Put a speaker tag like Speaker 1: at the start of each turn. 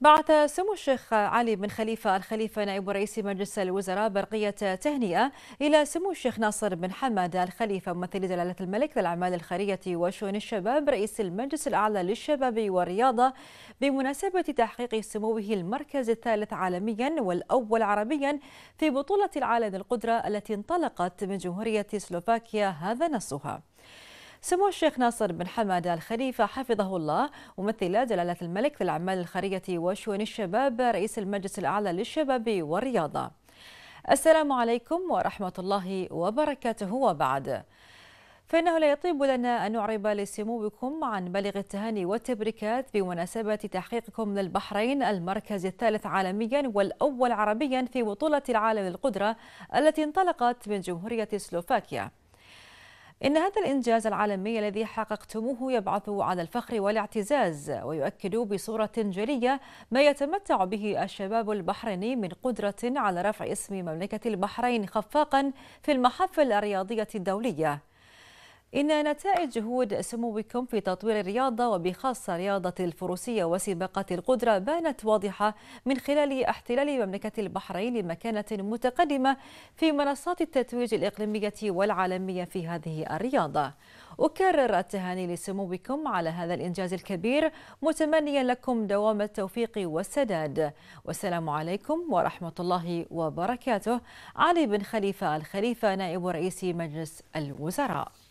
Speaker 1: بعث سمو الشيخ علي بن خليفة الخليفة نائب رئيس مجلس الوزراء برقية تهنئة إلى سمو الشيخ ناصر بن حمد الخليفة ممثل جلالة الملك للأعمال الخيرية وشؤون الشباب رئيس المجلس الأعلى للشباب والرياضة بمناسبة تحقيق سموه المركز الثالث عالميا والأول عربيا في بطولة العالم القدرة التي انطلقت من جمهورية سلوفاكيا هذا نصها. سمو الشيخ ناصر بن حمد الخليفة حفظه الله ممثل جلالة الملك في الأعمال الخارجية وشؤون الشباب رئيس المجلس الأعلى للشباب والرياضة السلام عليكم ورحمة الله وبركاته وبعد فإنه لا يطيب لنا أن نعرب لسموكم عن بالغ التهاني والتبريكات بمناسبة تحقيقكم للبحرين المركز الثالث عالميا والأول عربيا في بطولة العالم للقدرة التي انطلقت من جمهورية سلوفاكيا إن هذا الإنجاز العالمي الذي حققتموه يبعث على الفخر والاعتزاز ويؤكد بصورة جلية ما يتمتع به الشباب البحريني من قدرة على رفع اسم مملكة البحرين خفاقا في المحافل الرياضية الدولية إن نتائج جهود سموكم في تطوير الرياضة وبخاصة رياضة الفروسية وسباقات القدرة بانت واضحة من خلال احتلال مملكة البحرين لمكانة متقدمة في منصات التتويج الإقليمية والعالمية في هذه الرياضة أكرر التهاني لسموكم على هذا الإنجاز الكبير متمنيا لكم دوام التوفيق والسداد والسلام عليكم ورحمة الله وبركاته علي بن خليفة الخليفة نائب رئيس مجلس الوزراء